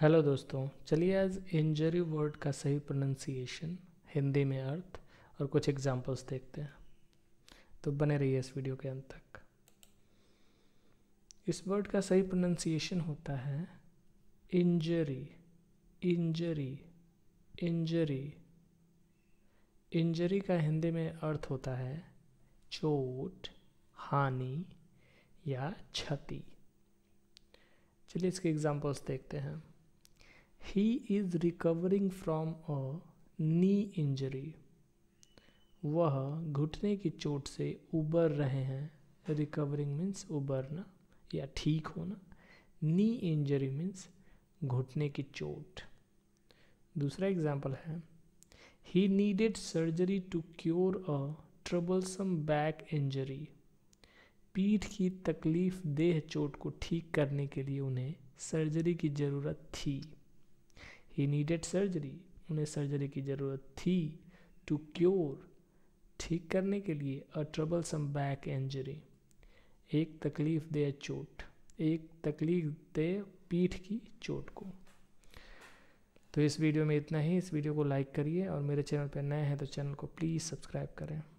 Hello दोस्तों चलिए आज इंजरी वर्ड का सही प्रोनंसिएशन हिंदी में अर्थ और कुछ एग्जांपल्स देखते हैं तो बने रहिए इस वीडियो के अंत तक इस वर्ड का सही प्रोनाउंसिएशन होता है इंजरी इंजरी इंजरी इंजरी का हिंदी में अर्थ होता है चोट हानि या क्षति चलिए इसके एग्जांपल्स देखते हैं He is recovering from a knee injury. वह घुटने की चोट से उबर रहे हैं रिकवरिंग मीन्स उबरना या ठीक होना नी इंजरी मीन्स घुटने की चोट दूसरा एग्जाम्पल है he needed surgery to cure a troublesome back injury पीठ की तकलीफ देह चोट को ठीक करने के लिए उन्हें सर्जरी की ज़रूरत थी ही नीडेड सर्जरी उन्हें सर्जरी की ज़रूरत थी टू क्योर ठीक करने के लिए a troublesome back injury एक तकलीफ दे चोट एक तकलीफ दे पीठ की चोट को तो इस वीडियो में इतना ही इस वीडियो को लाइक करिए और मेरे चैनल पर नए हैं तो चैनल को प्लीज़ सब्सक्राइब करें